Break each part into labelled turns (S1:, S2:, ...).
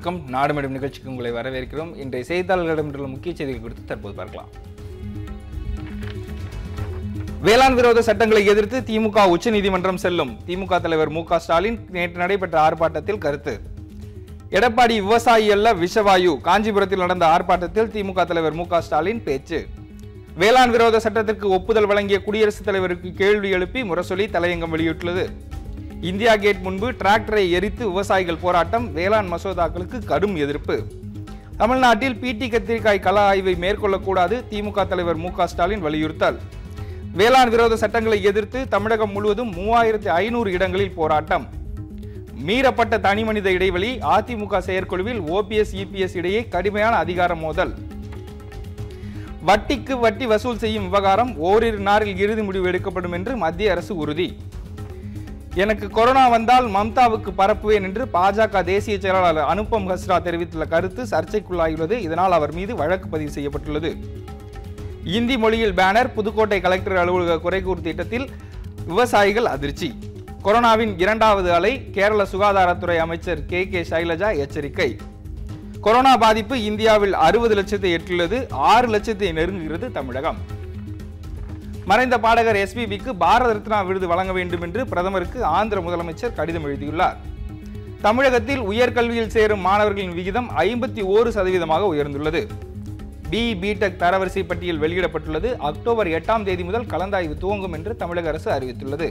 S1: வணக்கம் நாடு மேடம் நிகழ்ச்சிக்கு உங்களை வரவேற்கிறோம் இன்றைய செய்தித்தாளர்களிடமிருள்ள முக்கிய செய்திகள் குறித்து தற்போது பார்க்கலாம் வேளாண் விரோத சட்டங்களை எதிர்த்து திமுக உச்சநீதிமன்றம் செல்லும் திமுக தலைவர் மு ஸ்டாலின் நேற்று நடைபெற்ற ஆர்ப்பாட்டத்தில் கருத்து எடப்பாடி விவசாயி அல்ல விஷவாயு காஞ்சிபுரத்தில் நடந்த ஆர்ப்பாட்டத்தில் திமுக தலைவர் மு ஸ்டாலின் பேச்சு வேளாண் விரோத சட்டத்திற்கு ஒப்புதல் வழங்கிய குடியரசுத் தலைவருக்கு கேள்வி எழுப்பி முரசொலி தலையங்கம் வெளியிட்டுள்ளது இந்தியா கேட் முன்பு டிராக்டரை எரித்து விவசாயிகள் போராட்டம் வேளாண் மசோதாக்களுக்கு கடும் எதிர்ப்பு தமிழ்நாட்டில் பிடி கத்திரிக்காய் கல ஆய்வை மேற்கொள்ளக்கூடாது திமுக தலைவர் மு ஸ்டாலின் வலியுறுத்தல் வேளாண் விரோத சட்டங்களை எதிர்த்து தமிழகம் முழுவதும் மூவாயிரத்தி ஐநூறு இடங்களில் போராட்டம் மீறப்பட்ட தனிமனித இடைவெளி அதிமுக செயற்குழுவில் ஓபிஎஸ் இபிஎஸ் இடையே கடுமையான அதிகார மோதல் வட்டிக்கு வட்டி வசூல் செய்யும் விவகாரம் ஓரிரு நாரில் இறுதி முடிவு எடுக்கப்படும் என்று மத்திய அரசு உறுதி எனக்கு கொரோனா வந்தால் மம்தாவுக்கு பரப்புவேன் என்று பாஜக தேசிய செயலாளர் அனுப்பம் ஹஸ்ரா தெரிவித்துள்ள கருத்து சர்ச்சைக்குள்ளாகியுள்ளது இதனால் அவர் மீது வழக்கு பதிவு செய்யப்பட்டுள்ளது இந்தி மொழியில் பேனர் புதுக்கோட்டை கலெக்டர் அலுவலக குறைகூர் திட்டத்தில் விவசாயிகள் அதிர்ச்சி கொரோனாவின் இரண்டாவது அலை கேரள சுகாதாரத்துறை அமைச்சர் கே கே சைலஜா எச்சரிக்கை கொரோனா பாதிப்பு இந்தியாவில் அறுபது லட்சத்தை எட்டுள்ளது ஆறு லட்சத்தை நெருங்குகிறது தமிழகம் மறைந்த பாடகர் எஸ்பிபிக்கு பாரத ரத்னா விருது வழங்க வேண்டும் என்று பிரதமருக்கு ஆந்திர முதலமைச்சர் கடிதம் எழுதியுள்ளார் தமிழகத்தில் உயர்கல்வியில் சேரும் மாணவர்களின் விகிதம் ஐம்பத்தி ஓரு சதவீதமாக உயர்ந்துள்ளது பி பிடெக் தரவரிசை பட்டியல் வெளியிடப்பட்டுள்ளது அக்டோபர் எட்டாம் தேதி முதல் கலந்தாய்வு துவங்கும் என்று தமிழக அரசு அறிவித்துள்ளது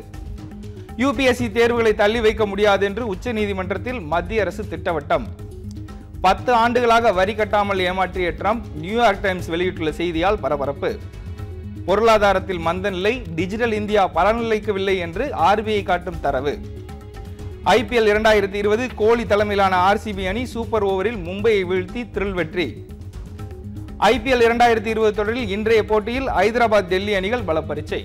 S1: யுபிஎஸ்சி தேர்வுகளை தள்ளி வைக்க முடியாது என்று உச்சநீதிமன்றத்தில் மத்திய அரசு திட்டவட்டம் பத்து ஆண்டுகளாக வரி கட்டாமல் ஏமாற்றிய ட்ரம்ப் நியூயார்க் டைம்ஸ் வெளியிட்டுள்ள செய்தியால் பரபரப்பு பொருளாதாரத்தில் மந்தநிலை டிஜிட்டல் இந்தியா பலனளிக்கவில்லை என்று ஆர்பிஐ காட்டும் தரவு ஐபிஎல் இரண்டாயிரத்தி இருபது கோலி தலைமையிலான ஆர்சிபி அணி சூப்பர் ஓவரில் மும்பையை வீழ்த்தி திருள் வெற்றி ஐபிஎல் இரண்டாயிரத்தி இருபது தொடரில் இன்றைய போட்டியில் ஐதராபாத் டெல்லி அணிகள் பலப்பரிச்சை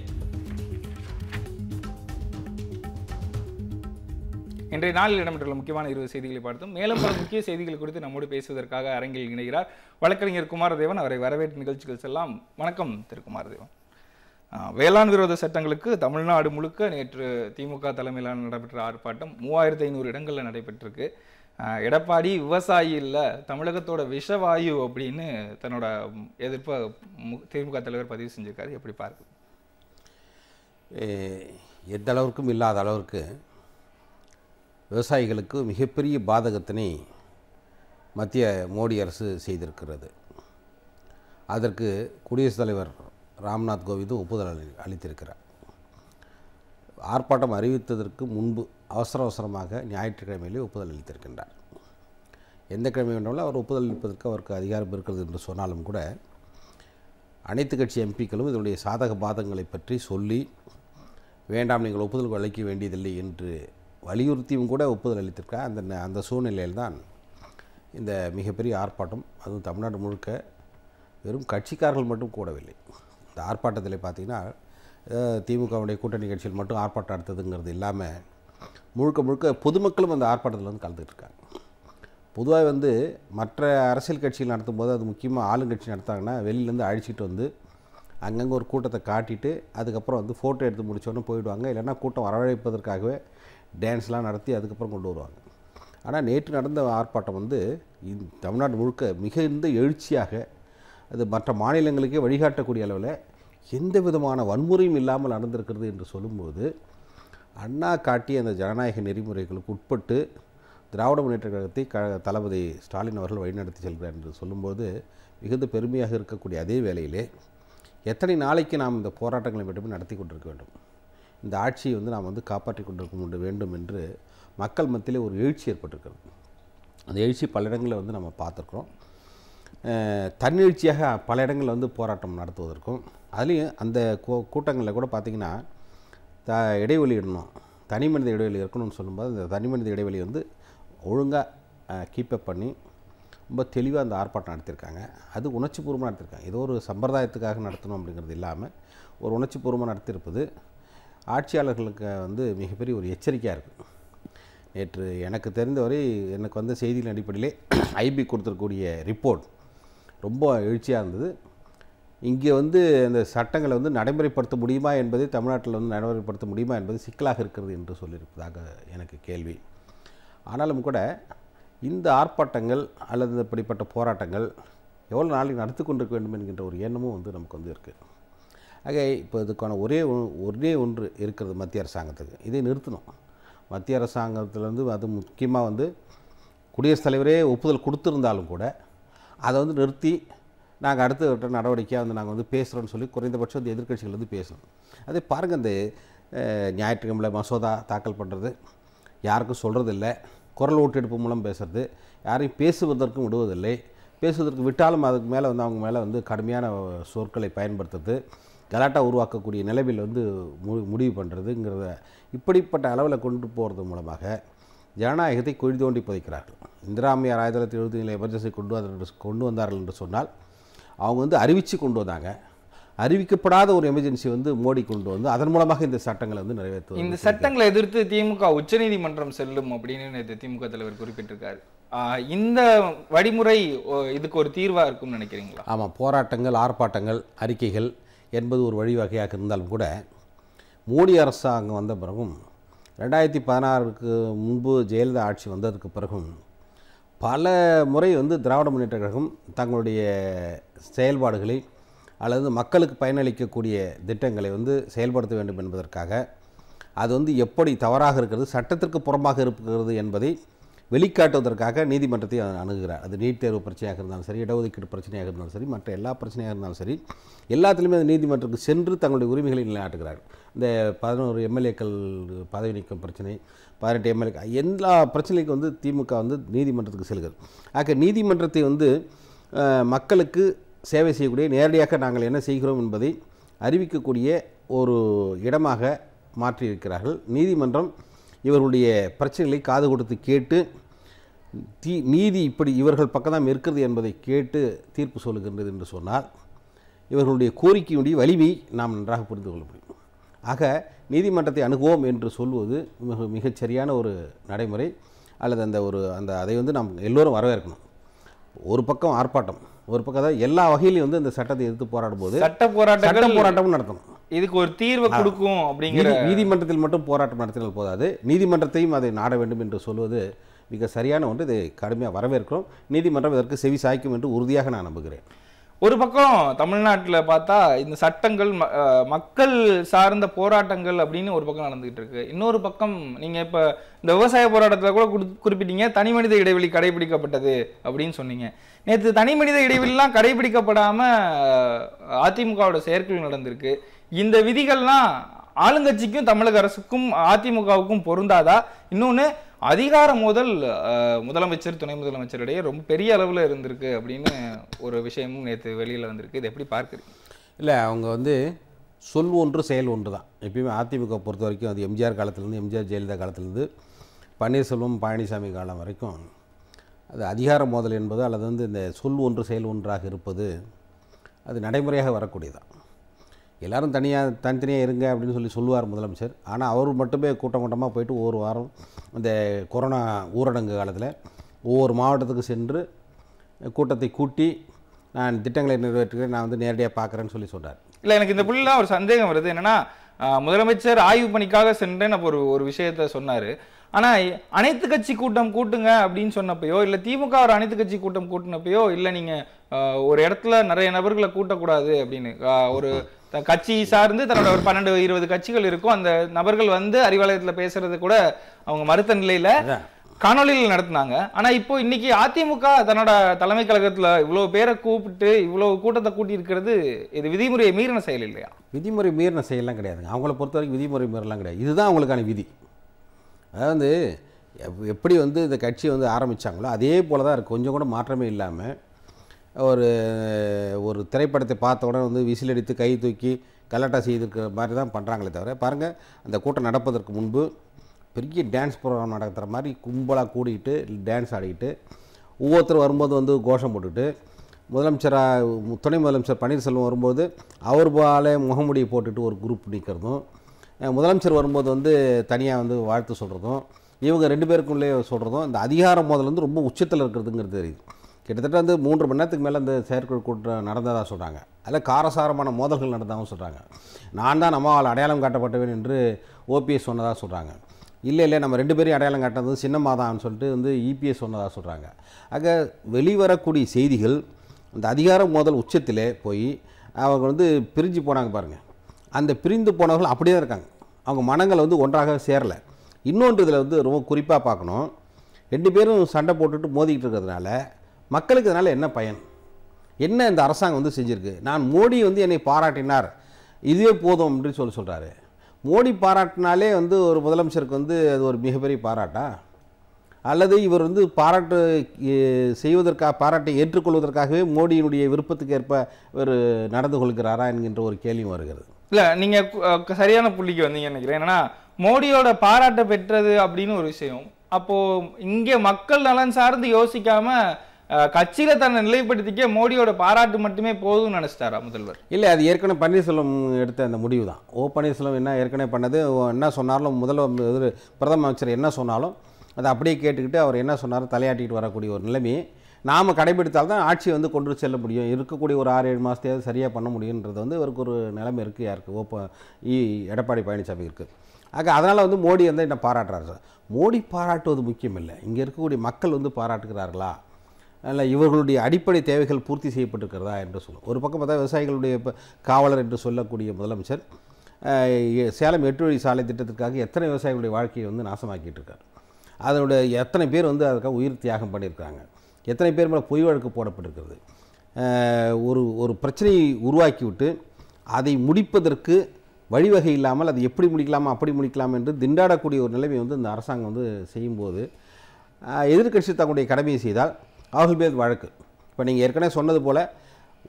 S1: இன்றைய நாளில் இடம்பெற்றுள்ள முக்கியமான இருபது செய்திகளை பார்த்தோம் மேலும் பல முக்கிய செய்திகள் குறித்து நம்மோடு பேசுவதற்காக அரங்கில் இணைகிறார் வழக்கறிஞர் குமாரதேவன் அவரை வரவேற்று நிகழ்ச்சிகள் செல்லாம் வணக்கம் திரு குமாரதேவன் வேளாண் விரோத சட்டங்களுக்கு தமிழ்நாடு முழுக்க நேற்று திமுக தலைமையிலான நடைபெற்ற ஆர்ப்பாட்டம் மூவாயிரத்து ஐநூறு இடங்களில் நடைபெற்றிருக்கு எடப்பாடி விவசாயி இல்லை தமிழகத்தோட விஷவாயு அப்படின்னு தன்னோட எதிர்ப்பை திமுக தலைவர் பதிவு செஞ்சுருக்காரு எப்படி பார்க்குது
S2: எந்த அளவிற்கும் இல்லாத அளவிற்கு விவசாயிகளுக்கு மிகப்பெரிய பாதகத்தினை மத்திய மோடி அரசு செய்திருக்கிறது அதற்கு குடியரசுத் தலைவர் ராம்நாத் கோவிந்தும் ஒப்புதல் அளி அளித்திருக்கிறார் ஆர்ப்பாட்டம் அறிவித்ததற்கு முன்பு அவசர அவசரமாக ஞாயிற்றுக்கிழமையிலே ஒப்புதல் அளித்திருக்கின்றார் எந்த கிழமை வேண்டாலும் அவர் ஒப்புதல் அளிப்பதற்கு அவருக்கு அதிகாரம் இருக்கிறது என்று சொன்னாலும் கூட அனைத்து கட்சி எம்பிக்களும் இதனுடைய சாதக பாதங்களை பற்றி சொல்லி வேண்டாம் நீங்கள் ஒப்புதல் அளிக்க வேண்டியதில்லை என்று வலியுறுத்தியும் கூட ஒப்புதல் அளித்திருக்கிறார் அந்த அந்த சூழ்நிலையில்தான் இந்த மிகப்பெரிய ஆர்ப்பாட்டம் அதுவும் தமிழ்நாடு முழுக்க வெறும் கட்சிக்காரர்கள் மட்டும் கூடவில்லை இந்த ஆர்ப்பாட்டத்தில் பார்த்திங்கன்னா திமுகவுடைய கூட்டணி கட்சியில் மட்டும் ஆர்ப்பாட்டம் நடத்துதுங்கிறது இல்லாமல் முழுக்க முழுக்க பொதுமக்களும் அந்த ஆர்ப்பாட்டத்தில் வந்து கலந்துட்டு இருக்காங்க பொதுவாக வந்து மற்ற அரசியல் கட்சிகள் நடத்தும் போது அது முக்கியமாக ஆளுங்கட்சி நடத்தாங்கன்னா வெளியிலேருந்து அழிச்சிட்டு வந்து அங்கங்கே ஒரு கூட்டத்தை காட்டிட்டு அதுக்கப்புறம் வந்து ஃபோட்டோ எடுத்து முடித்தோடனே போயிடுவாங்க இல்லைன்னா கூட்டம் வரவழைப்பதற்காகவே டான்ஸ்லாம் நடத்தி அதுக்கப்புறம் கொண்டு வருவாங்க ஆனால் நேற்று நடந்த ஆர்ப்பாட்டம் வந்து தமிழ்நாடு முழுக்க மிகுந்த எழுச்சியாக அது மற்ற மாநிலங்களுக்கே வழிகாட்டக்கூடிய அளவில் எந்த விதமான வன்முறையும் இல்லாமல் நடந்திருக்கிறது என்று சொல்லும்போது அண்ணா காட்டிய அந்த ஜனநாயக நெறிமுறைகளுக்கு உட்பட்டு திராவிட முன்னேற்ற கழகத்தை க தளபதி ஸ்டாலின் அவர்கள் வழிநடத்தி செல்கிறார் என்று சொல்லும்போது மிகுந்த பெருமையாக இருக்கக்கூடிய அதே வேளையிலே எத்தனை நாளைக்கு நாம் இந்த போராட்டங்களை மட்டுமே நடத்தி கொண்டிருக்க வேண்டும் இந்த ஆட்சியை வந்து நாம் வந்து காப்பாற்றி கொண்டிருக்க வேண்டும் என்று மக்கள் மத்தியிலே ஒரு எழுச்சி ஏற்பட்டிருக்கிறது அந்த எழுச்சி பல இடங்களில் வந்து நம்ம பார்த்துருக்குறோம் தன்னெழுச்சியாக பல இடங்களில் வந்து போராட்டம் நடத்துவதற்கும் அதுலேயும் அந்த கூட்டங்களில் கூட பார்த்திங்கன்னா த இடைவெளி இடணும் தனி மனித இடைவெளி இருக்கணும்னு சொல்லும்போது அந்த தனி மனித இடைவெளி வந்து ஒழுங்காக கீப்பப் பண்ணி ரொம்ப தெளிவாக அந்த ஆர்ப்பாட்டம் நடத்தியிருக்காங்க அது உணர்ச்சிபூர்வமாக நடத்தியிருக்காங்க ஏதோ ஒரு சம்பிரதாயத்துக்காக நடத்தணும் அப்படிங்கிறது இல்லாமல் ஒரு உணர்ச்சிபூர்வமாக நடத்தியிருப்பது ஆட்சியாளர்களுக்கு வந்து மிகப்பெரிய ஒரு எச்சரிக்கையாக இருக்குது நேற்று எனக்கு தெரிந்தவரை எனக்கு வந்த செய்தியின் அடிப்படையிலே ஐபி கொடுத்துருக்கூடிய ரிப்போர்ட் ரொம்ப எழுச்சியாக இருந்தது இங்கே வந்து இந்த சட்டங்களை வந்து நடைமுறைப்படுத்த முடியுமா என்பதை தமிழ்நாட்டில் வந்து நடைமுறைப்படுத்த முடியுமா என்பது சிக்கலாக இருக்கிறது என்று சொல்லியிருப்பதாக எனக்கு கேள்வி ஆனாலும் கூட இந்த ஆர்ப்பாட்டங்கள் அல்லது இப்படிப்பட்ட போராட்டங்கள் எவ்வளோ நாளைக்கு நடத்து கொண்டிருக்க வேண்டும் என்கின்ற ஒரு எண்ணமும் வந்து நமக்கு வந்து இருக்குது ஆக இப்போ இதுக்கான ஒரே ஒரே ஒன்று இருக்கிறது மத்திய அரசாங்கத்துக்கு இதை நிறுத்தணும் மத்திய அரசாங்கத்திலேருந்து அது முக்கியமாக வந்து குடியரசுத் தலைவரே ஒப்புதல் கொடுத்துருந்தாலும் கூட அதை வந்து நிறுத்தி நாங்கள் அடுத்த நடவடிக்கையாக வந்து நாங்கள் வந்து பேசுகிறோம்னு சொல்லி குறைந்தபட்சம் வந்து எதிர்கட்சிகள் வந்து பேசணும் அதே பாருங்கள் இந்த ஞாயிற்றுக்கிழமை மசோதா தாக்கல் பண்ணுறது யாருக்கும் சொல்கிறதில்ல குரல் ஓட்டெடுப்பு மூலம் பேசுகிறது யாரையும் பேசுவதற்கும் விடுவதில்லை பேசுவதற்கு விட்டாலும் அதுக்கு மேலே வந்து அவங்க மேலே வந்து கடுமையான சொற்களை பயன்படுத்துறது கலாட்டா உருவாக்கக்கூடிய நிலவில் வந்து மு முடிவு பண்ணுறதுங்கிறத இப்படிப்பட்ட அளவில் கொண்டு போகிறது மூலமாக ஜனநாயகத்தை குழி தோண்டி புதைக்கிறார்கள் இந்திராமியார் ஆயிரத்தி தொள்ளாயிரத்தி எழுபத்தி ஏழு எமர்ஜென்சி கொண்டு வந்தார் கொண்டு வந்தார்கள் என்று சொன்னால் அவங்க வந்து அறிவித்து கொண்டு வந்தாங்க அறிவிக்கப்படாத ஒரு எமர்ஜென்சி வந்து மோடி கொண்டு வந்து அதன் மூலமாக இந்த சட்டங்களை வந்து நிறைவேற்ற இந்த
S1: சட்டங்களை எதிர்த்து திமுக உச்சநீதிமன்றம் செல்லும் அப்படின்னு திமுக தலைவர் குறிப்பிட்டிருக்காரு இந்த வழிமுறை இதுக்கு ஒரு தீர்வாக இருக்கும்னு நினைக்கிறீங்களா
S2: ஆமாம் போராட்டங்கள் ஆர்ப்பாட்டங்கள் அறிக்கைகள் என்பது ஒரு வழிவகையாக இருந்தாலும் கூட மோடி அரசாங்கம் வந்த பிறகும் ரெண்டாயிரத்தி பதினாறுக்கு முன்பு ஜெயலலிதா ஆட்சி வந்ததுக்கு பிறகும் பல முறை வந்து திராவிட முன்னேற்ற கழகம் தங்களுடைய செயல்பாடுகளை அல்லது மக்களுக்கு பயனளிக்கக்கூடிய திட்டங்களை வந்து செயல்படுத்த வேண்டும் என்பதற்காக அது வந்து எப்படி தவறாக இருக்கிறது சட்டத்திற்கு புறம்பாக இருக்கிறது என்பதை வெளிக்காட்டுவதற்காக நீதிமன்றத்தை அணுகுகிறார் அது நீட் தேர்வு பிரச்சனையாக இருந்தாலும் சரி இடஒதுக்கீடு பிரச்சனையாக இருந்தாலும் சரி மற்ற எல்லா பிரச்சனையாக இருந்தாலும் சரி எல்லாத்துலேயுமே அந்த நீதிமன்றத்துக்கு சென்று தங்களுடைய உரிமைகளை நிலையாட்டுகிறார்கள் இந்த பதினோரு எம்எல்ஏக்கள் பதவி நீக்கம் பிரச்சனை பதினெட்டு எம்எல்ஏ எல்லா பிரச்சனைக்கும் வந்து திமுக வந்து நீதிமன்றத்துக்கு செல்கிறது ஆக நீதிமன்றத்தை வந்து மக்களுக்கு சேவை செய்யக்கூடிய நேரடியாக நாங்கள் என்ன செய்கிறோம் என்பதை அறிவிக்கக்கூடிய ஒரு இடமாக மாற்றியிருக்கிறார்கள் நீதிமன்றம் இவர்களுடைய பிரச்சனைகளை காது கொடுத்து கேட்டு தீ நீதி இப்படி இவர்கள் பக்கம்தான் இருக்கிறது என்பதை கேட்டு தீர்ப்பு சொல்லுகின்றது என்று சொன்னால் இவர்களுடைய கோரிக்கையினுடைய வலிமை நாம் நன்றாக புரிந்து கொள்ள முடியும் ஆக நீதிமன்றத்தை அணுகுவோம் என்று சொல்வது மிக மிகச் சரியான ஒரு நடைமுறை அல்லது அந்த ஒரு அந்த அதை வந்து நாம் எல்லோரும் வரவேற்கணும் ஒரு பக்கம் ஆர்ப்பாட்டம் ஒரு பக்கம் தான் எல்லா வகையிலையும் வந்து இந்த சட்டத்தை எதிர்த்து போராடும் போது சட்ட போராட்டம் போராட்டமும் நடத்தணும் இதுக்கு ஒரு தீர்வு கொடுக்கும் அப்படிங்கிற நீதிமன்றத்தில் மட்டும் போராட்டம் நடத்தினால் போதாது நீதிமன்றத்தையும் அதை நாட வேண்டும் என்று சொல்வது மிக சரியான ஒன்று இதை கடுமையாக வரவேற்கிறோம் நீதிமன்றம் இதற்கு செவி சாய்க்கும் என்று உறுதியாக நான் நம்புகிறேன்
S1: ஒரு பக்கம் தமிழ்நாட்டில் பார்த்தா இந்த சட்டங்கள் மக்கள் சார்ந்த போராட்டங்கள் அப்படின்னு ஒரு பக்கம் நடந்துகிட்டு இருக்கு இன்னொரு பக்கம் நீங்கள் இப்போ இந்த விவசாய போராட்டத்தில் கூட குறிப்பிட்டீங்க தனி மனித இடைவெளி கடைபிடிக்கப்பட்டது அப்படின்னு சொன்னீங்க நேற்று தனி மனித இடைவெளிலாம் கடைபிடிக்கப்படாமல் அதிமுகவோட செயற்கை நடந்திருக்கு இந்த விதிகள்லாம் ஆளுங்கட்சிக்கும் தமிழக அரசுக்கும் அதிமுகவுக்கும் பொருந்தாதா இன்னொன்று அதிகார முதல் முதலமைச்சர் துணை முதலமைச்சரிடையே ரொம்ப பெரிய அளவில் இருந்திருக்கு அப்படின்னு ஒரு விஷயமும் நேற்று வெளியில் வந்திருக்கு இது எப்படி பார்க்குறீங்க
S2: இல்லை அவங்க வந்து சொல் ஒன்று செயல் ஒன்று தான் எப்பயுமே அதிமுக பொறுத்த வரைக்கும் அது எம்ஜிஆர் காலத்துலேருந்து எம்ஜிஆர் ஜெயலலிதா காலத்துலேருந்து பன்னீர்செல்வம் பழனிசாமி காலம் வரைக்கும் அது அதிகார மோதல் என்பது அல்லது வந்து இந்த சொல் ஒன்று செயல் ஒன்றாக இருப்பது அது நடைமுறையாக வரக்கூடியதான் எல்லோரும் தனியாக தனித்தனியாக இருங்க அப்படின்னு சொல்லி சொல்லுவார் முதலமைச்சர் ஆனால் அவர் மட்டுமே கூட்டம் கூட்டமாக போயிட்டு ஒவ்வொரு வாரம் இந்த கொரோனா ஊரடங்கு காலத்தில் ஒவ்வொரு மாவட்டத்துக்கு சென்று கூட்டத்தை கூட்டி நான் திட்டங்களை நிறைவேற்றுகிறேன் நான் வந்து நேரடியாக பார்க்குறேன்னு சொல்லி சொன்னார்
S1: இல்லை எனக்கு இந்த புள்ளிலாம் ஒரு சந்தேகம் வருது என்னென்னா முதலமைச்சர் ஆய்வு பணிக்காக சென்றேன்னு அப்போ ஒரு ஒரு விஷயத்த சொன்னார் ஆனால் அனைத்து கட்சி கூட்டம் கூட்டுங்க அப்படின்னு சொன்னப்பையோ இல்லை திமுக ஒரு அனைத்து கட்சி கூட்டம் கூட்டினப்பையோ இல்லை நீங்கள் ஒரு இடத்துல நிறைய நபர்களை கூட்டக்கூடாது அப்படின்னு ஒரு கட்சி சார்ந்து தன்னோட ஒரு பன்னெண்டு இருபது கட்சிகள் இருக்கும் அந்த நபர்கள் வந்து அறிவாலயத்தில் பேசுறது கூட அவங்க மறுத்த நிலையில காணொலியில் நடத்தினாங்க ஆனா இப்போ இன்னைக்கு அதிமுக தன்னோட தலைமை கழகத்துல இவ்வளவு பேரை கூப்பிட்டு இவ்வளவு கூட்டத்தை கூட்டி இருக்கிறது இது விதிமுறையை மீறின செயல் இல்லையா
S2: விதிமுறை மீறின செயல்லாம் கிடையாதுங்க அவங்கள பொறுத்த வரைக்கும் விதிமுறை மீறலாம் கிடையாது இதுதான் அவங்களுக்கான விதி அதாவது எப்படி வந்து இந்த கட்சி வந்து ஆரம்பித்தாங்களோ அதே போல தான் இருக்குது கொஞ்சம் கூட மாற்றமே இல்லாமல் ஒரு ஒரு திரைப்படத்தை பார்த்த உடனே வந்து விசில் அடித்து கை தூக்கி கலாட்டா செய்திருக்கிற மாதிரி தான் பண்ணுறாங்களே தவிர பாருங்கள் அந்த கூட்டம் நடப்பதற்கு முன்பு பெரிய டான்ஸ் ப்ரோக்ராம் நடத்துகிற மாதிரி கும்பலாக கூடிக்கிட்டு டான்ஸ் ஆடிக்கிட்டு ஒவ்வொருத்தரும் வரும்போது வந்து கோஷம் போட்டுக்கிட்டு முதலமைச்சராக துணை முதலமைச்சர் பன்னீர்செல்வம் வரும்போது அவர் பாலே முகமுடியை போட்டுட்டு ஒரு குரூப் நிற்கிறதும் முதலமைச்சர் வரும்போது வந்து தனியாக வந்து வாழ்த்து சொல்கிறதும் இவங்க ரெண்டு பேருக்குள்ளேயே சொல்கிறதும் இந்த அதிகாரம் முதல்ல வந்து ரொம்ப உச்சத்தில் இருக்கிறதுங்கிறது தெரியுது கிட்டத்தட்ட வந்து மூன்று மணி நேரத்துக்கு மேலே அந்த செயற்குழு கூட்டம் நடந்ததாக சொல்கிறாங்க அதில் காரசாரமான மோதல்கள் நடந்தாகவும் சொல்கிறாங்க நான் தான் நம்ம ஆள் அடையாளம் காட்டப்பட்டவேன் என்று ஓபிஎஸ் சொன்னதாக சொல்கிறாங்க இல்லை இல்லை நம்ம ரெண்டு பேரையும் அடையாளம் காட்டினது சின்னம்மாதான்னு சொல்லிட்டு வந்து இபிஎஸ் சொன்னதாக சொல்கிறாங்க ஆக வெளிவரக்கூடிய செய்திகள் அந்த அதிகார மோதல் உச்சத்தில் போய் அவங்க வந்து பிரிஞ்சு போனாங்க பாருங்கள் அந்த பிரிந்து போனவர்கள் அப்படியே தான் இருக்காங்க அவங்க மனங்களை வந்து ஒன்றாக சேரலை இன்னொன்று இதில் வந்து ரொம்ப குறிப்பாக பார்க்கணும் ரெண்டு பேரும் சண்டை போட்டுட்டு மோதிக்கிட்டு இருக்கிறதுனால மக்களுக்கு அதனால் என்ன பயன் என்ன இந்த அரசாங்கம் வந்து செஞ்சுருக்கு நான் மோடி வந்து என்னை பாராட்டினார் இதுவே போதும் அப்படின்னு சொல்லி சொல்கிறாரு மோடி பாராட்டினாலே வந்து ஒரு முதலமைச்சருக்கு வந்து அது ஒரு மிகப்பெரிய பாராட்டா அல்லது இவர் வந்து பாராட்டு செய்வதற்காக பாராட்டை ஏற்றுக்கொள்வதற்காகவே மோடியினுடைய விருப்பத்துக்கு ஏற்ப இவர் நடந்து கொள்கிறாரா என்கின்ற ஒரு கேள்வியும் வருகிறது
S1: இல்லை நீங்கள் சரியான புள்ளிக்கு வந்தீங்க நினைக்கிறேன் ஏன்னா மோடியோட பாராட்டை பெற்றது அப்படின்னு ஒரு விஷயம் அப்போது இங்கே மக்கள் நலன் சார்ந்து யோசிக்காமல் கட்சியில தன்னை நிலைப்படுத்திக்க மோடியோட பாராட்டு மட்டுமே போதும்னு நினைச்சிட்டாரா முதல்வர்
S2: இல்லை அது ஏற்கனவே பன்னீர்செல்வம் எடுத்த அந்த முடிவு தான் ஓ பன்னீர்செல்வம் என்ன ஏற்கனவே பண்ணது என்ன சொன்னாலும் முதல்வர் பிரதம அமைச்சர் என்ன சொன்னாலும் அதை அப்படியே கேட்டுக்கிட்டு அவர் என்ன சொன்னாரோ தலையாட்டிட்டு வரக்கூடிய ஒரு நிலைமை நாம் கடைபிடித்தால் தான் ஆட்சியை வந்து கொண்டு செல்ல முடியும் இருக்கக்கூடிய ஒரு ஆறு ஏழு மாதத்தையாவது சரியாக பண்ண முடியுன்றது வந்து இவருக்கு ஒரு நிலைமை இருக்குது யாருக்கு ஓப்ப எடப்பாடி பழனிசாமி இருக்குது ஆக அதனால் வந்து மோடி வந்து என்ன பாராட்டுறாரு சார் மோடி பாராட்டுவது முக்கியம் இல்லை இங்கே இருக்கக்கூடிய மக்கள் வந்து பாராட்டுகிறார்களா அல்ல இவர்களுடைய அடிப்படை தேவைகள் பூர்த்தி செய்யப்பட்டிருக்கிறதா என்று சொல்லும் ஒரு பக்கம் பார்த்தா விவசாயிகளுடைய காவலர் என்று சொல்லக்கூடிய முதலமைச்சர் சேலம் எட்டு வழி சாலை திட்டத்திற்காக எத்தனை விவசாயிகளுடைய வாழ்க்கையை வந்து நாசமாக்கிட்டு இருக்கார் அதனுடைய எத்தனை பேர் வந்து அதுக்காக உயிர் தியாகம் பண்ணியிருக்காங்க எத்தனை பேர் மேலே பொய் வழக்கு போடப்பட்டிருக்கிறது ஒரு ஒரு பிரச்சனையை உருவாக்கிவிட்டு அதை முடிப்பதற்கு வழிவகை இல்லாமல் அது எப்படி முடிக்கலாமா அப்படி முடிக்கலாமா என்று திண்டாடக்கூடிய ஒரு நிலைமை வந்து இந்த அரசாங்கம் வந்து செய்யும்போது எதிர்கட்சி தங்களுடைய கடமையை செய்தால் ராகுல் பேத் வழக்கு இப்போ நீங்கள் ஏற்கனவே சொன்னது போல்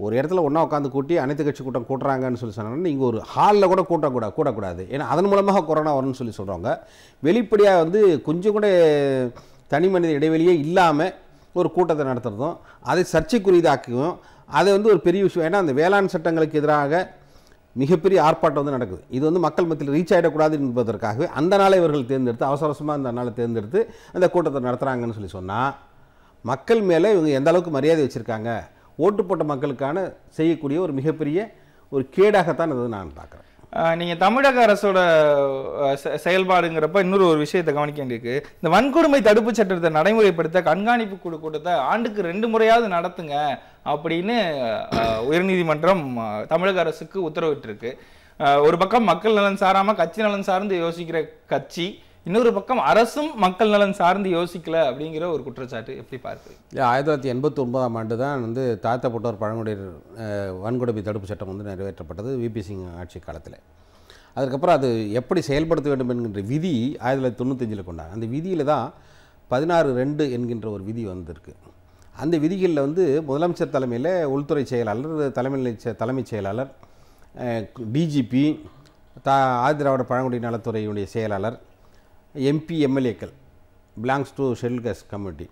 S2: ஒரு இடத்துல ஒன்றா உட்காந்து கூட்டி அனைத்து கட்சி கூட்டம் கூட்டுறாங்கன்னு சொல்லி சொன்னாங்கன்னா நீங்கள் ஒரு ஹாலில் கூட கூட்டக்கூடா கூடக்கூடாது ஏன்னா அதன் மூலமாக கொரோனா வரும்னு சொல்லி சொல்கிறாங்க வெளிப்படையாக வந்து கொஞ்சம் கூட தனி மனித இடைவெளியே இல்லாமல் ஒரு கூட்டத்தை நடத்துகிறதும் அதை சர்ச்சைக்குரியதாக்கியும் அதை வந்து ஒரு பெரிய விஷயம் ஏன்னா அந்த வேளாண் சட்டங்களுக்கு எதிராக மிகப்பெரிய ஆர்ப்பாட்டம் வந்து நடக்குது இது வந்து மக்கள் மத்தியில் ரீச் ஆகிடக்கூடாது என்பதற்காகவே அந்த நாளை இவர்கள் தேர்ந்தெடுத்து அவசர அவசரமாக அந்த நாளை தேர்ந்தெடுத்து அந்த கூட்டத்தை நடத்துகிறாங்கன்னு சொல்லி சொன்னால் மக்கள் மேலே இவங்க எந்த அளவுக்கு மரியாதை வச்சுருக்காங்க ஓட்டு போட்ட மக்களுக்கான செய்யக்கூடிய ஒரு மிகப்பெரிய ஒரு கேடாகத்தான் அது நான் பார்க்குறேன்
S1: நீங்கள் தமிழக அரசோட செயல்பாடுங்கிறப்ப இன்னொரு ஒரு விஷயத்தை கவனிக்க வேண்டியிருக்கு இந்த வன்கொடுமை தடுப்பு சட்டத்தை நடைமுறைப்படுத்த கண்காணிப்பு குழு கூட்டத்தை ஆண்டுக்கு ரெண்டு முறையாவது நடத்துங்க அப்படின்னு உயர்நீதிமன்றம் தமிழக அரசுக்கு உத்தரவிட்டிருக்கு ஒரு பக்கம் மக்கள் நலன் சாராமல் கட்சி நலன் சார்ந்து யோசிக்கிற கட்சி இன்னொரு பக்கம் அரசும் மக்கள் நலன் சார்ந்து யோசிக்கல அப்படிங்கிற ஒரு குற்றச்சாட்டு எப்படி பார்க்கு
S2: இல்லை ஆயிரத்தி தொள்ளாயிரத்தி எண்பத்தி ஒன்பதாம் ஆண்டு தான் வந்து போட்டோர் பழங்குடியினர் வன்கொடுமை தடுப்பு சட்டம் வந்து நிறைவேற்றப்பட்டது விபி சிங் ஆட்சி காலத்தில் அதுக்கப்புறம் அது எப்படி செயல்படுத்த வேண்டும் என்கின்ற விதி ஆயிரத்தி தொள்ளாயிரத்தி தொண்ணூத்தஞ்சில் கொண்டாங்க அந்த விதியில் தான் பதினாறு ரெண்டு என்கின்ற ஒரு விதி வந்திருக்கு அந்த விதிகளில் வந்து முதலமைச்சர் தலைமையில் உள்துறை செயலாளர் தலைமை தலைமைச் செயலாளர் டிஜிபி தா ஆதிராவிட பழங்குடி நலத்துறையுடைய செயலாளர் எம்பி எம்எல்ஏக்கள் belongs to scheduled caste committee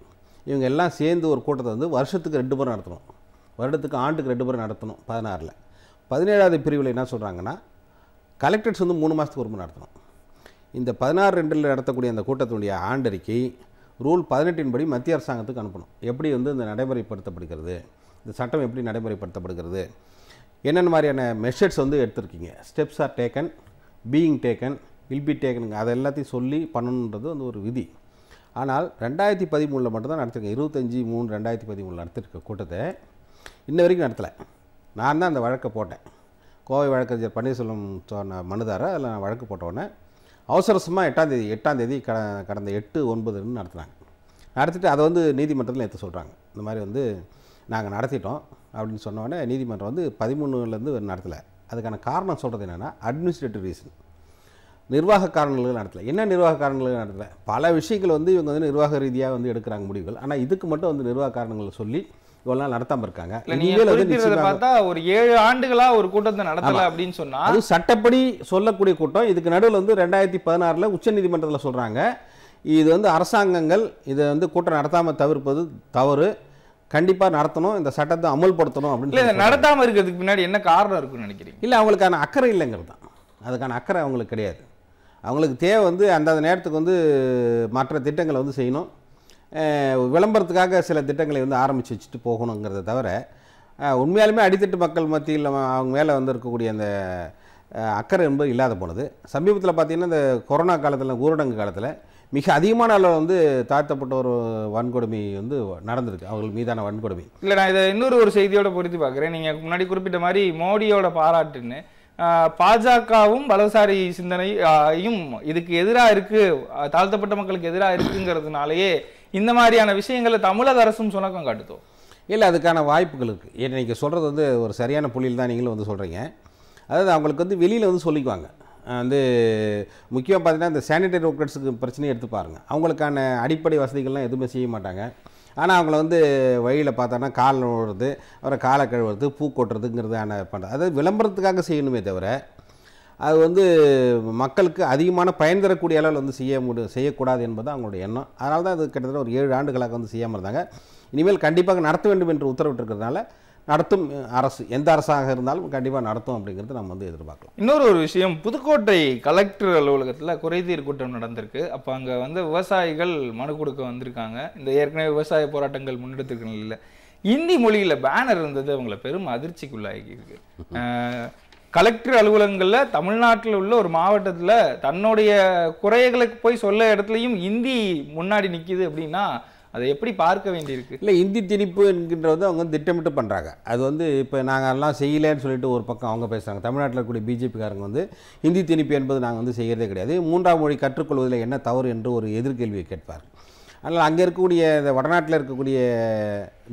S2: இவங்க எல்லாம் சேர்ந்து ஒரு கூட்டத்தை வந்து வருஷத்துக்கு ரெண்டு முறை நடத்தணும் வருடத்துக்கு ஆண்டுக்கு ரெண்டு முறை நடத்தணும் பதினாறில் பதினேழாவது பிரிவில் என்ன சொல்கிறாங்கன்னா கலெக்டர்ஸ் வந்து மூணு மாதத்துக்கு ஒரு முறை நடத்தணும் இந்த பதினாறு ரெண்டில் நடத்தக்கூடிய அந்த கூட்டத்தினுடைய ஆண்டறிக்கை ரூல் பதினெட்டின்படி மத்திய அரசாங்கத்துக்கு அனுப்பணும் எப்படி வந்து இந்த நடைமுறைப்படுத்தப்படுகிறது இந்த சட்டம் எப்படி நடைமுறைப்படுத்தப்படுகிறது என்னென்ன மாதிரியான மெஷர்ஸ் வந்து எடுத்திருக்கீங்க steps are taken being taken will be டேக்கனுங்க அதை எல்லாத்தையும் சொல்லி பண்ணணுன்றது வந்து ஒரு விதி ஆனால் ரெண்டாயிரத்தி பதிமூணில் மட்டும்தான் நடத்திருக்கேன் இருபத்தஞ்சி மூணு ரெண்டாயிரத்தி பதிமூணில் நடத்திருக்க கூட்டத்தை இன்ன வரைக்கும் நடத்தலை நான் தான் அந்த வழக்கை போட்டேன் கோவை வழக்கறிஞர் பன்னீர்செல்வம் சொன்ன மனுதார அதில் நான் வழக்கு போட்டோன்னே அவசரமாக எட்டாந்தேதி எட்டாந்தேதி க கடந்த எட்டு ஒன்பதுன்னு நடத்துனாங்க நடத்திட்டு அதை வந்து நீதிமன்றத்தில் ஏற்ற சொல்கிறாங்க இந்த மாதிரி வந்து நாங்கள் நடத்திட்டோம் அப்படின்னு சொன்னோடனே நீதிமன்றம் வந்து பதிமூணுலேருந்து நடத்தலை அதுக்கான காரணம் சொல்கிறது என்னென்னா அட்மினிஸ்ட்ரேட்டிவ் ரீசன் நிர்வாக காரணங்களும் நடத்தலை என்ன நிர்வாக காரணங்களும் நடத்தலை பல விஷயங்கள் வந்து இவங்க வந்து நிர்வாக ரீதியாக வந்து எடுக்கிறாங்க முடிவுகள் ஆனால் இதுக்கு மட்டும் வந்து நிர்வாக காரணங்களை சொல்லி இவெல்லாம் நடத்தாம இருக்காங்க பார்த்தா
S1: ஒரு ஏழு ஆண்டுகளா ஒரு கூட்டத்தை நடத்தல அப்படின்னு சொன்னா அது
S2: சட்டப்படி சொல்லக்கூடிய கூட்டம் இதுக்கு நடுவில் வந்து ரெண்டாயிரத்தி பதினாறுல உச்சநீதிமன்றத்தில் சொல்றாங்க இது வந்து அரசாங்கங்கள் இதை வந்து கூட்டம் நடத்தாம தவிர்ப்பது தவறு கண்டிப்பாக நடத்தணும் இந்த சட்டத்தை அமல்படுத்தணும் அப்படின்னு இல்லை
S1: நடத்தாமல் இருக்கிறதுக்கு பின்னாடி என்ன காரணம் இருக்குன்னு நினைக்கிறீங்க
S2: இல்லை அவங்களுக்கான அக்கறை இல்லைங்கிறது தான் அதுக்கான அக்கறை அவங்களுக்கு கிடையாது அவங்களுக்கு தேவை வந்து அந்தந்த நேரத்துக்கு வந்து மற்ற திட்டங்களை வந்து செய்யணும் விளம்பரத்துக்காக சில திட்டங்களை வந்து ஆரம்பித்து வச்சுட்டு போகணுங்கிறத தவிர உண்மையாலுமே அடித்தட்டு மக்கள் மத்தியில் அவங்க மேலே வந்து இருக்கக்கூடிய அந்த அக்கறை என்பது இல்லாத போனது சமீபத்தில் பார்த்திங்கன்னா இந்த கொரோனா காலத்தில் ஊரடங்கு காலத்தில் மிக அதிகமான அளவில் வந்து தாழ்த்தப்பட்ட ஒரு வன்கொடுமை வந்து நடந்திருக்கு அவர்கள் மீதான வன்கொடுமை
S1: இல்லை நான் இதை இன்னொரு ஒரு செய்தியோட பொருத்தி பார்க்குறேன் நீங்கள் முன்னாடி குறிப்பிட்ட மாதிரி மோடியோட பாராட்டுன்னு பாஜகவும் வலதுசாரி சிந்தனையும் இதுக்கு எதிராக இருக்கு தாழ்த்தப்பட்ட மக்களுக்கு எதிராக இருக்குங்கிறதுனாலயே இந்த மாதிரியான விஷயங்களை தமிழக அரசும் சுணக்கம் காட்டுதோ
S2: இல்லை அதுக்கான வாய்ப்புகள் இருக்குது இன்னைக்கு நீங்கள் சொல்கிறது வந்து ஒரு சரியான புள்ளியில் தான் நீங்களும் வந்து சொல்கிறீங்க அதாவது அவங்களுக்கு வந்து வெளியில் வந்து சொல்லிக்குவாங்க வந்து முக்கியமாக பார்த்தீங்கன்னா இந்த சானிடரி ஒர்க்கர்ஸுக்கு பிரச்சனையை எடுத்து பாருங்கள் அவங்களுக்கான அடிப்படை வசதிகள்லாம் எதுவுமே செய்ய மாட்டாங்க ஆனால் அவங்கள வந்து வழியில் பார்த்தோன்னா கால் நோடுறது அப்புறம் காலை கழுவுறது பூ கொட்டுறதுங்கிறதான பண்ணுறது அதாவது விளம்பரத்துக்காக செய்யணுமே தவிர அது வந்து மக்களுக்கு அதிகமான பயன் தரக்கூடிய அளவில் வந்து செய்ய முடியும் செய்யக்கூடாது என்பது அவங்களுடைய எண்ணம் அதனால தான் அது கிட்டத்தட்ட ஒரு ஏழு ஆண்டுகளாக வந்து செய்யாமல் இருந்தாங்க இனிமேல் கண்டிப்பாக நடத்த வேண்டும் என்று உத்தரவிட்டிருக்கிறதுனால நடத்தும் அரசு எந்த அரசாக இருந்தாலும் கண்டிப்பாக நடத்தும் அப்படிங்கிறது நம்ம வந்து எதிர்பார்க்கலாம்
S1: இன்னொரு ஒரு விஷயம் புதுக்கோட்டை கலெக்டர் அலுவலகத்தில் குறைதீர் கூட்டம் நடந்திருக்கு அப்போ அங்கே வந்து விவசாயிகள் மனு கொடுக்க வந்திருக்காங்க இந்த ஏற்கனவே விவசாய போராட்டங்கள் இல்லை இந்தி மொழியில் பேனர் இருந்தது அவங்கள பெரும் அதிர்ச்சிக்குள்ளாகி இருக்கு கலெக்டர் அலுவலகங்களில் தமிழ்நாட்டில் உள்ள ஒரு மாவட்டத்தில் தன்னுடைய குறைகளுக்கு போய் சொல்ல இடத்துலையும் இந்தி முன்னாடி நிற்கிது அப்படின்னா அதை எப்படி பார்க்க வேண்டியிருக்கு இல்லை
S2: இந்தி திணிப்பு என்கின்ற வந்து அவங்க வந்து திட்டமிட்டு பண்ணுறாங்க அது வந்து இப்போ நாங்கள் எல்லாம் செய்யலைன்னு சொல்லிட்டு ஒரு பக்கம் அவங்க பேசுகிறாங்க தமிழ்நாட்டில் இருக்கக்கூடிய பிஜேபிக்காரங்க வந்து இந்தி திணிப்பு என்பது நாங்கள் வந்து செய்கிறதே கிடையாது மூன்றாம் மொழி கற்றுக்கொள்வதில் என்ன தவறு என்று ஒரு எதிர்கேள்வியை கேட்பார் அதனால் அங்கே இருக்கக்கூடிய இந்த வடநாட்டில் இருக்கக்கூடிய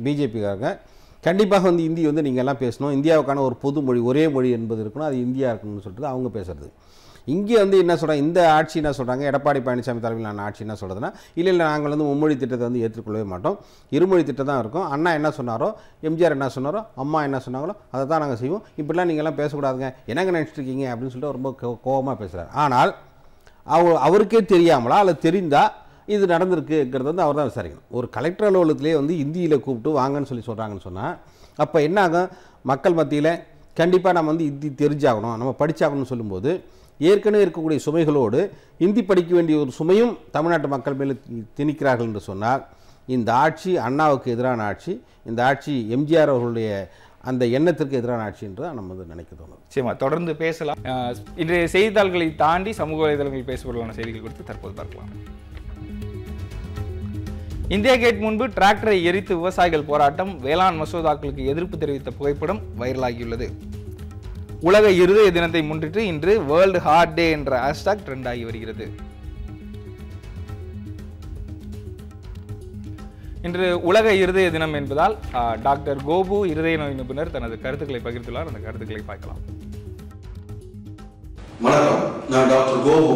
S2: பிஜேபிக்காரங்க கண்டிப்பாக வந்து இந்தி வந்து நீங்கள் எல்லாம் பேசணும் இந்தியாவுக்கான ஒரு பொது மொழி ஒரே மொழி என்பது இருக்கணும் அது இந்தியா இருக்கணும்னு சொல்லிட்டு அவங்க பேசுகிறது இங்கே வந்து என்ன சொல்கிறாங்க இந்த ஆட்சி என்ன சொல்கிறாங்க எடப்பாடி பழனிசாமி தலைமையிலான ஆட்சி என்ன சொல்கிறதுனா இல்லை இல்லை நாங்கள் வந்து மும்மொழி திட்டத்தை வந்து ஏற்றுக்கொள்ளவே மாட்டோம் இருமொழி திட்டம் தான் இருக்கும் அண்ணா என்ன சொன்னாரோ எம்ஜிஆர் என்ன சொன்னாரோ அம்மா என்ன சொன்னாங்களோ அதை தான் நாங்கள் செய்வோம் இப்படிலாம் நீங்கள்லாம் பேசக்கூடாதுங்க என்னங்க நினச்சிட்டு இருக்கீங்க அப்படின்னு சொல்லிட்டு ரொம்ப கோபமாக பேசுகிறார் ஆனால் அவ அவருக்கே தெரியாமலா அல்லது தெரிந்தால் இது நடந்திருக்குங்கிறது வந்து அவர் தான் விசாரிக்கணும் ஒரு கலெக்டர் அலுவலகத்திலே வந்து இந்தியில் கூப்பிட்டு வாங்கன்னு சொல்லி சொல்கிறாங்கன்னு சொன்னால் அப்போ என்ன ஆகும் மக்கள் மத்தியில் கண்டிப்பாக நம்ம வந்து இந்தி தெரிஞ்சாகணும் நம்ம படித்தாகணும்னு சொல்லும்போது ஏற்கனவே இருக்கக்கூடிய சுமைகளோடு இந்தி படிக்க வேண்டிய ஒரு சுமையும் தமிழ்நாட்டு மக்கள் மேலே திணிக்கிறார்கள் என்று சொன்னால் இந்த ஆட்சி அண்ணாவுக்கு எதிரான ஆட்சி இந்த ஆட்சி எம்ஜிஆர் அவர்களுடைய அந்த எண்ணத்திற்கு எதிரான ஆட்சி என்று தான் நம்ம வந்து நினைக்க தோணும் சரிமா
S1: தொடர்ந்து பேசலாம் இன்றைய செய்தித்தாள்களை தாண்டி சமூக வலைதளங்களில் பேசப்படலான செய்திகள் குறித்து தற்போது பார்க்கலாம் இந்தியா கேட் முன்பு டிராக்டரை எரித்து விவசாயிகள் போராட்டம் வேளாண் மசோதாக்களுக்கு எதிர்ப்பு தெரிவித்த புகைப்படம் வைரலாகியுள்ளது உலக இருதய தினத்தை முன்னிட்டு இன்று வேர்ல்டு ஹார்ட் டே என்ற ஹேஷ்டாக் ட்ரெண்ட் ஆகி வருகிறது இன்று உலக இருதய தினம் என்பதால் டாக்டர் கோபு இருதய நோய் நிபுணர் தனது கருத்துக்களை பகிர்ந்துள்ளார் அந்த கருத்துக்களை பார்க்கலாம்
S3: வணக்கம் நான் doctor Gopu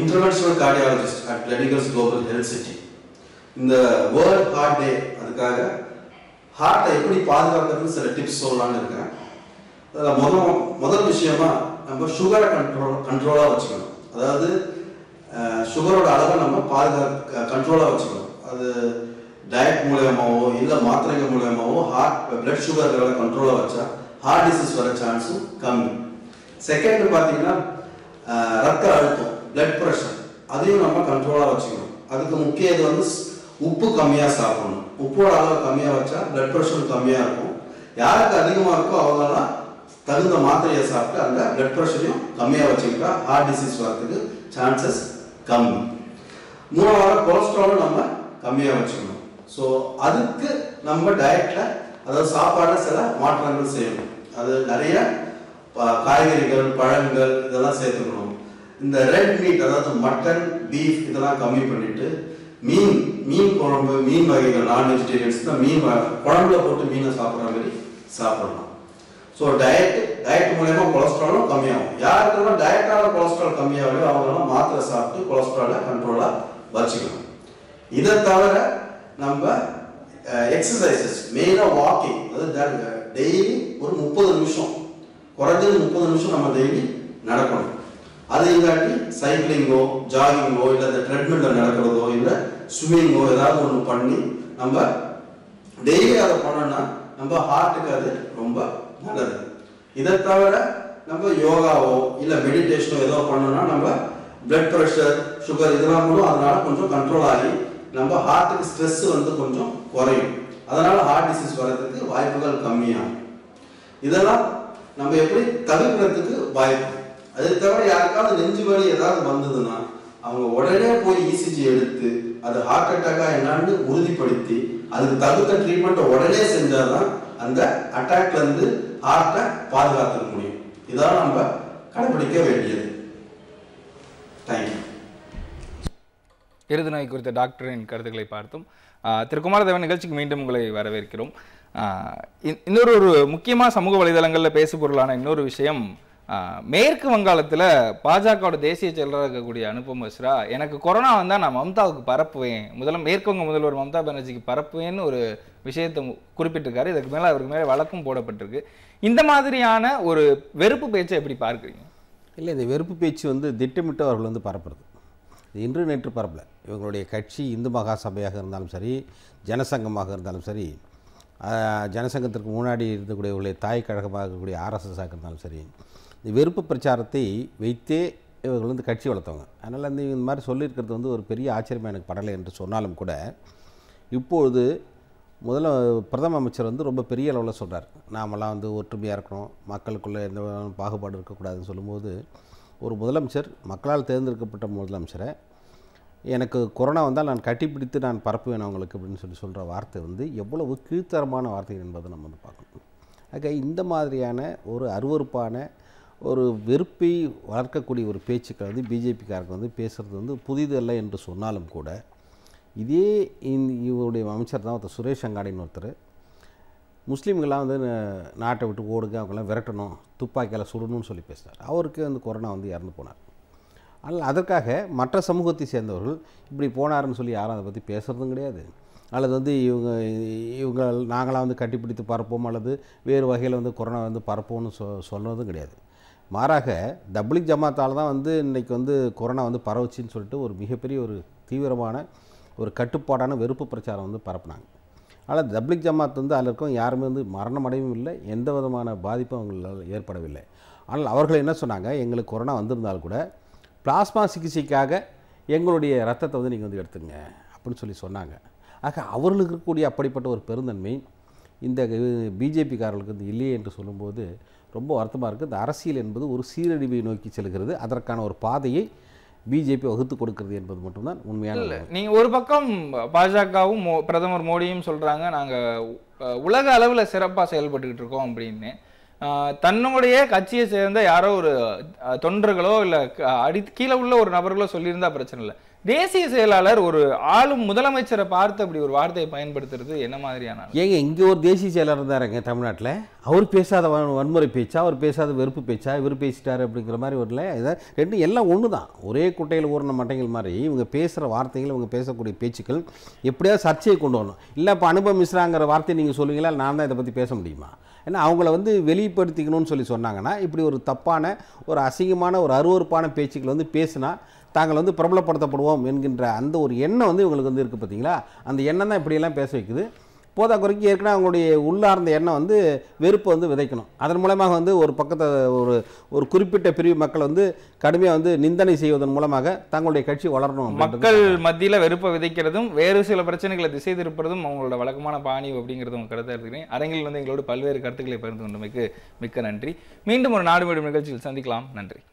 S3: interventional cardiologist at Gleneagles global health city இந்த வேர்ல்ட் ஹார்ட் டே அதுக்காக ஹார்ட்டை எப்படி பாதுகாக்கிறதுன்னு சில டிப்ஸ் சொல்லலாம்னு இருக்கேன் முதல் முதல் விஷயமா நம்ம சுகரை கண்ட்ரோல் கண்ட்ரோலாக வச்சுக்கணும் அதாவது சுகரோட அளவை நம்ம பாதுகாக்க கண்ட்ரோலாக வச்சுக்கணும் அது டயட் மூலயமாவோ இல்லை மாத்திரைகள் மூலயமாவோ ஹார்ட் பிளட் சுகர் கண்ட்ரோலாக வச்சா ஹார்ட் டிசீஸ் வர சான்ஸும் கம்மி செகண்ட் பார்த்தீங்கன்னா ரத்த அழுத்தம் பிளட் ப்ரெஷர் அதையும் நம்ம கண்ட்ரோலாக வச்சுக்கணும் அதுக்கு முக்கிய இது வந்து உப்பு கம்மியாக சாப்பிடணும் உப்போட அளவு கம்மியாக வச்சா பிளட் ப்ரெஷரும் கம்மியாக இருக்கும் யாருக்கு அதிகமாக இருக்கோ அவங்களாம் தகுந்த மாத்திரையை சாப்பிட்டு அந்த பிளட் ப்ரெஷரையும் கம்மியாக வச்சுக்கிட்டா ஹார்ட் டிசீஸ் வரதுக்கு சான்சஸ் கம்மி மூணாவது கொலஸ்ட்ராலும் நம்ம கம்மியாக வச்சுக்கணும் ஸோ அதுக்கு நம்ம டயட்டில் அதாவது சாப்பாடு சில மாற்றங்கள் செய்யணும் அது நிறைய காய்கறிகள் பழங்கள் இதெல்லாம் சேர்த்துக்கணும் இந்த ரெட் மீட் அதாவது மட்டன் பீஃப் இதெல்லாம் கம்மி பண்ணிட்டு மீன் மீன் குழம்பு மீன் வகைகள் நான் வெஜிடேரியன்ஸ் தான் மீன் குழம்புல போட்டு மீனை சாப்பிட்ற மாதிரி சாப்பிடணும் ஸோ ಡಯಟ್ டயட் ಮೂಲಕ கொலஸ்ட்ராலும் ಕಮ್ಮಿ ಆகும் யாருக்குனா டயட்டால கொலஸ்ட்ரால் கம்மியாகலையோ அவங்களாம் மாத்திரை சாப்பிட்டு கொலஸ்ட்ராலை கண்ட்ரோலாக வச்சுக்கணும் இதை தவிர நம்ம எக்ஸசைசஸ் மெயினாக வாக்கிங் அதாவது டெய்லி ஒரு முப்பது நிமிஷம் குறைஞ்சது முப்பது நிமிஷம் நம்ம டெய்லி நடக்கணும் அது இல்லாட்டி சைக்கிளிங்கோ ஜாகிங்கோ இல்லை அந்த ட்ரெட்மில்ல நடக்கிறதோ இல்லை ஸ்விம்மிங்கோ ஏதாவது ஒன்று பண்ணி நம்ம டெய்லி அதை பண்ணோம்னா நம்ம ஹார்ட்டுக்கு அது ரொம்ப நல்லது இதை தவிர நம்ம யோகாவோ இல்லை மெடிடேஷனோ ஏதோ பண்ணோம்னா நம்ம பிளட் ப்ரெஷர் சுகர் இதெல்லாம் கூட அதனால கொஞ்சம் கண்ட்ரோல் ஆகி நம்ம ஹார்ட்டுக்கு ஸ்ட்ரெஸ் வந்து கொஞ்சம் குறையும் அதனால ஹார்ட் டிசீஸ் வர்றதுக்கு வாய்ப்புகள் கம்மியாகும் இதெல்லாம் நம்ம எப்படி தவிர்க்கிறதுக்கு வாய்ப்பு அது தவிர யாருக்காவது நெஞ்சு வலி ஏதாவது வந்ததுன்னா அவங்க உடனே போய் இசிஜி e எடுத்து அது ஹார்ட் அட்டாக்கா என்னான்னு உறுதிப்படுத்தி அதுக்கு தகுந்த ட்ரீட்மெண்ட்டை உடனே செஞ்சாதான் அந்த அட்டாக்ல இருந்து ஆர்ட்டை பாதுகாத்துக்க முடியும் இதான் நம்ம கடைபிடிக்க வேண்டியது தேங்க்யூ
S1: விருதுநாய் குறித்த டாக்டரின் கருத்துக்களை பார்த்தோம் திரு குமாரதேவன் நிகழ்ச்சிக்கு மீண்டும் உங்களை வரவேற்கிறோம் இன்னொரு ஒரு முக்கியமாக சமூக வலைதளங்களில் பேசுபொருளான இன்னொரு விஷயம் மேற்கு வங்காளத்தில் பாஜகவோட தேசிய செயலராக இருக்கக்கூடிய அனுபம் மிஸ்ரா எனக்கு கொரோனா வந்தால் நான் மம்தாவுக்கு பரப்புவேன் முதல்ல மேற்குவங்க முதல்வர் மம்தா பானர்ஜிக்கு பரப்புவேன்னு ஒரு விஷயத்தை குறிப்பிட்டிருக்காரு இதுக்கு மேலே அவருக்கு மேலே வழக்கும் போடப்பட்டிருக்கு இந்த மாதிரியான ஒரு வெறுப்பு பேச்சை எப்படி பார்க்குறீங்க
S2: இல்லை இந்த வெறுப்பு பேச்சு வந்து திட்டமிட்டு அவர்கள் வந்து பரப்புறது இன்று நேற்று பரப்பல இவங்களுடைய கட்சி இந்து மகா சபையாக இருந்தாலும் சரி ஜனசங்கமாக இருந்தாலும் சரி ஜனசங்கத்திற்கு முன்னாடி இருக்கக்கூடியவர்களுடைய தாய் கழகமாக இருக்கக்கூடிய ஆர்எஸ்எஸ்ஸாக இருந்தாலும் சரி இந்த வெறுப்பு பிரச்சாரத்தை வைத்தே இவர்கள் வந்து கட்சி வளர்த்தவங்க அதனால் இந்த மாதிரி சொல்லியிருக்கிறது வந்து ஒரு பெரிய ஆச்சரியமாக எனக்கு படலை என்று சொன்னாலும் கூட இப்பொழுது முதல்ல பிரதம அமைச்சர் வந்து ரொம்ப பெரிய அளவில் சொல்கிறார் நாமெல்லாம் வந்து ஒற்றுமையாக இருக்கணும் மக்களுக்குள்ளே எந்த விதமான பாகுபாடு இருக்கக்கூடாதுன்னு சொல்லும்போது ஒரு முதலமைச்சர் மக்களால் தேர்ந்தெடுக்கப்பட்ட முதலமைச்சரை எனக்கு கொரோனா வந்தால் நான் கட்டிப்பிடித்து நான் பரப்புவேன் அவங்களுக்கு அப்படின்னு சொல்லி சொல்கிற வார்த்தை வந்து எவ்வளவு கீழ்த்தரமான வார்த்தை என்பதை நம்ம வந்து பார்க்கணும் ஆக இந்த மாதிரியான ஒரு அருவறுப்பான ஒரு வெறுப்பை வளர்க்கக்கூடிய ஒரு பேச்சுக்கள் வந்து பிஜேபிக்காரங்க வந்து பேசுகிறது வந்து புதிதல்ல என்று சொன்னாலும் கூட இதே இவருடைய அமைச்சர் தான் ஒருத்தர் சுரேஷ் அங்காடின்னு ஒருத்தர் முஸ்லீம்கள்லாம் வந்து நாட்டை விட்டு ஓடுங்க அவங்களாம் விரட்டணும் துப்பாக்கியால் சுடணும்னு சொல்லி பேசினார் அவருக்கு அந்த கொரோனா வந்து இறந்து போனார் ஆனால் அதற்காக மற்ற சமூகத்தை சேர்ந்தவர்கள் இப்படி போனாருன்னு சொல்லி யாரும் அதை பற்றி பேசுகிறதும் கிடையாது அல்லது வந்து இவங்க இவங்க நாங்களாம் வந்து கட்டிப்பிடித்து பரப்போம் அல்லது வேறு வகையில் வந்து கொரோனா வந்து பரப்போம்னு சொ சொல்கிறதும் கிடையாது மாறாக தப்ளிக் ஜமாத்தால் தான் வந்து இன்றைக்கி வந்து கொரோனா வந்து பரவுச்சின்னு சொல்லிட்டு ஒரு மிகப்பெரிய ஒரு தீவிரமான ஒரு கட்டுப்பாடான வெறுப்பு பிரச்சாரம் வந்து பரப்புனாங்க ஆனால் தப்ளிக் ஜமாத் வந்து அதில் இருக்கும் யாருமே வந்து மரணமடையும் இல்லை எந்த விதமான பாதிப்பும் அவங்களால் ஏற்படவில்லை ஆனால் அவர்கள் என்ன சொன்னாங்க எங்களுக்கு கொரோனா வந்திருந்தால் கூட பிளாஸ்மா சிகிச்சைக்காக எங்களுடைய ரத்தத்தை வந்து நீங்கள் வந்து எடுத்துங்க அப்படின்னு சொல்லி சொன்னாங்க ஆக அவர்களுக்கு இருக்கக்கூடிய அப்படிப்பட்ட ஒரு பெருந்தன்மை இந்த பிஜேபிக்காரர்களுக்கு வந்து இல்லையே என்று சொல்லும்போது ரொம்ப வருத்தமாக இருக்குது இந்த அரசியல் என்பது ஒரு சீரழிவை நோக்கி செல்கிறது அதற்கான ஒரு பாதையை பிஜேபி வகுத்து கொடுக்கிறது என்பது மட்டும்தான் உண்மையான இல்லை
S1: ஒரு பக்கம் பாஜகவும் மோ பிரதமர் மோடியும் சொல்றாங்க நாங்க உலக அளவில் சிறப்பாக செயல்பட்டுக்கிட்டு இருக்கோம் அப்படின்னு தன்னுடைய கட்சியை சேர்ந்த யாரோ ஒரு தொண்டர்களோ இல்லை அடி கீழே உள்ள ஒரு நபர்களோ சொல்லியிருந்தா பிரச்சனை இல்லை தேசிய செயலாளர் ஒரு ஆளும் முதலமைச்சரை பார்த்து அப்படி ஒரு வார்த்தையை பயன்படுத்துறது என்ன மாதிரியான
S2: ஏங்க இங்கே ஒரு தேசிய செயலாளர் தான் இருங்க தமிழ்நாட்டில் அவர் பேசாத வன்முறை பேச்சா அவர் பேசாத வெறுப்பு பேச்சா இவர் பேசிட்டார் அப்படிங்கிற மாதிரி வரல இதை ரெண்டு எல்லாம் ஒன்று தான் ஒரே குட்டையில் ஊறின மட்டைகள் மாதிரி இவங்க பேசுகிற வார்த்தைகள் இவங்க பேசக்கூடிய பேச்சுக்கள் எப்படியாவது சர்ச்சையை கொண்டு வரணும் இல்லை இப்போ அனுபவ மிஸ்ராங்கிற வார்த்தையை நீங்கள் சொல்லுவீங்களா நான் தான் இதை பற்றி பேச முடியுமா ஏன்னா அவங்கள வந்து வெளிப்படுத்திக்கணும்னு சொல்லி சொன்னாங்கன்னா இப்படி ஒரு தப்பான ஒரு அசிங்கமான ஒரு அருவறுப்பான பேச்சுக்களை வந்து பேசினா தாங்கள் வந்து பிரபலப்படுத்தப்படுவோம் என்கின்ற அந்த ஒரு எண்ணம் வந்து இவங்களுக்கு வந்து இருக்குது பார்த்தீங்களா அந்த எண்ணம் தான் இப்படியெல்லாம் பேச வைக்குது போதாக்குறைக்கு ஏற்கனவே அவங்களுடைய உள்ளார்ந்த எண்ணம் வந்து வெறுப்பை வந்து விதைக்கணும் அதன் மூலமாக வந்து ஒரு பக்கத்தை ஒரு ஒரு குறிப்பிட்ட பிரிவு மக்கள் வந்து கடுமையாக வந்து நிந்தனை செய்வதன் மூலமாக தங்களுடைய கட்சி வளரணும் மக்கள்
S1: மத்தியில் வெறுப்பை விதைக்கிறதும் வேறு சில பிரச்சனைகளை திசை திருப்பதும் அவங்களோட வழக்கமான பாணி அப்படிங்கிறது உங்கள் கருத்தாக இருக்கிறேன் அரங்கில் வந்து எங்களோட பல்வேறு கருத்துக்களை பகிர்ந்து கொண்டமைக்கு மிக்க நன்றி மீண்டும் ஒரு நாடு மேடும் நிகழ்ச்சியில் சந்திக்கலாம் நன்றி